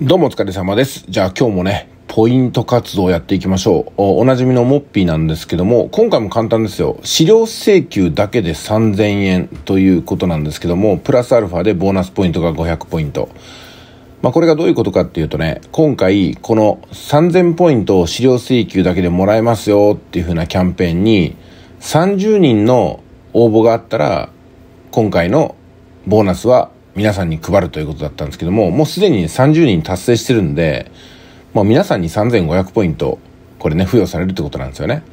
どうもお疲れ様です。じゃあ今日もね、ポイント活動をやっていきましょうお。おなじみのモッピーなんですけども、今回も簡単ですよ。資料請求だけで3000円ということなんですけども、プラスアルファでボーナスポイントが500ポイント。まあこれがどういうことかっていうとね、今回この3000ポイントを資料請求だけでもらえますよっていうふうなキャンペーンに、30人の応募があったら、今回のボーナスは皆さんに配るということだったんですけども、もうすでに30人達成してるんで、ま皆さんに3500ポイント、これね、付与されるってことなんですよね。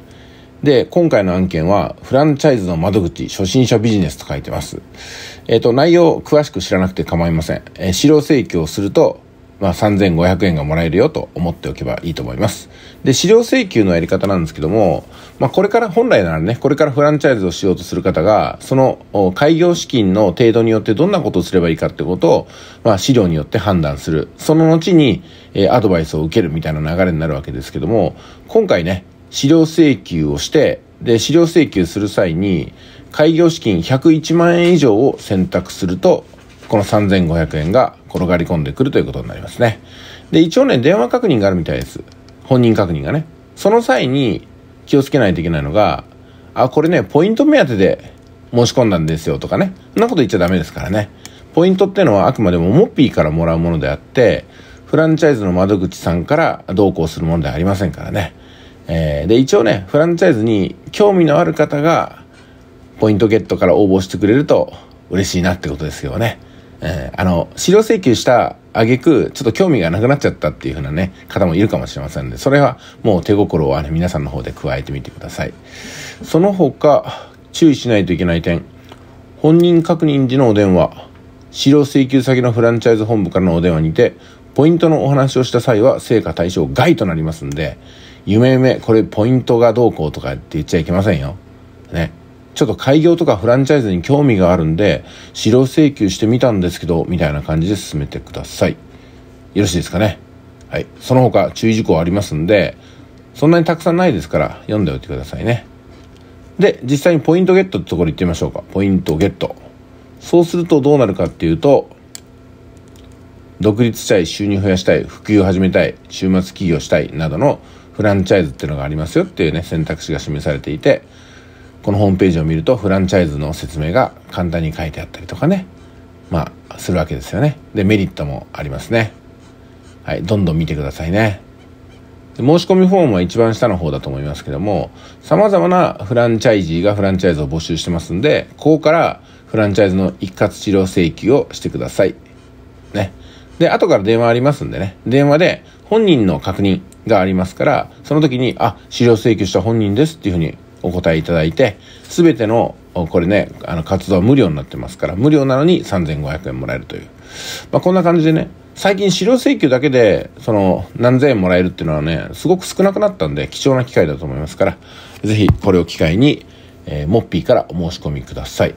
で、今回の案件は、フランチャイズの窓口、初心者ビジネスと書いてます。えっ、ー、と、内容、詳しく知らなくて構いません。えー、資料請求をすると、まあ、3500円がもらえるよと思っておけばいいと思います。で、資料請求のやり方なんですけども、まあ、これから、本来ならね、これからフランチャイズをしようとする方が、その開業資金の程度によってどんなことをすればいいかってことを、まあ、資料によって判断する。その後に、えアドバイスを受けるみたいな流れになるわけですけども、今回ね、資料請求をして、で、資料請求する際に、開業資金101万円以上を選択すると、この3500円が転がり込んでくるということになりますね。で、一応ね、電話確認があるみたいです。本人確認がね。その際に気をつけないといけないのが、あ、これね、ポイント目当てで申し込んだんですよとかね。そんなこと言っちゃダメですからね。ポイントっていうのはあくまでもモッピーからもらうものであって、フランチャイズの窓口さんから同行するものではありませんからね。えー、で、一応ね、フランチャイズに興味のある方が、ポイントゲットから応募してくれると嬉しいなってことですけどね。えー、あの、資料請求した挙句、ちょっと興味がなくなっちゃったっていう風なね、方もいるかもしれませんので、それはもう手心をあの皆さんの方で加えてみてください。その他、注意しないといけない点。本人確認時のお電話、資料請求先のフランチャイズ本部からのお電話にて、ポイントのお話をした際は成果対象外となりますんで、夢夢、これポイントがどうこうとかって言っちゃいけませんよ。ね。ちょっと開業とかフランチャイズに興味があるんで、資料請求してみたんですけど、みたいな感じで進めてください。よろしいですかね。はい。その他注意事項ありますんで、そんなにたくさんないですから、読んでおいてくださいね。で、実際にポイントゲットってところ行ってみましょうか。ポイントゲット。そうするとどうなるかっていうと、独立したい、収入増やしたい、普及を始めたい、週末起業したいなどのフランチャイズっていうのがありますよっていうね、選択肢が示されていて、このホームページを見るとフランチャイズの説明が簡単に書いてあったりとかねまあするわけですよねでメリットもありますねはいどんどん見てくださいね申し込みフォームは一番下の方だと思いますけども様々なフランチャイジーがフランチャイズを募集してますんでここからフランチャイズの一括治療請求をしてくださいねで後から電話ありますんでね電話で本人の確認がありますからその時にあ治療請求した本人ですっていうふうにお答えいただいて、すべての、これね、あの、活動は無料になってますから、無料なのに3500円もらえるという。まあ、こんな感じでね、最近資料請求だけで、その、何千円もらえるっていうのはね、すごく少なくなったんで、貴重な機会だと思いますから、ぜひ、これを機会に、えー、モッピーからお申し込みください。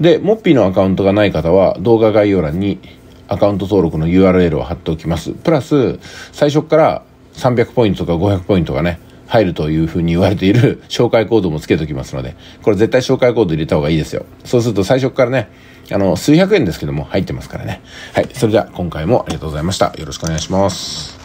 で、モッピーのアカウントがない方は、動画概要欄にアカウント登録の URL を貼っておきます。プラス、最初から300ポイントとか500ポイントがね、入るというふうに言われている 紹介コードもつけときますので、これ絶対紹介コード入れた方がいいですよ。そうすると最初からね、あの、数百円ですけども入ってますからね。はい。それでは今回もありがとうございました。よろしくお願いします。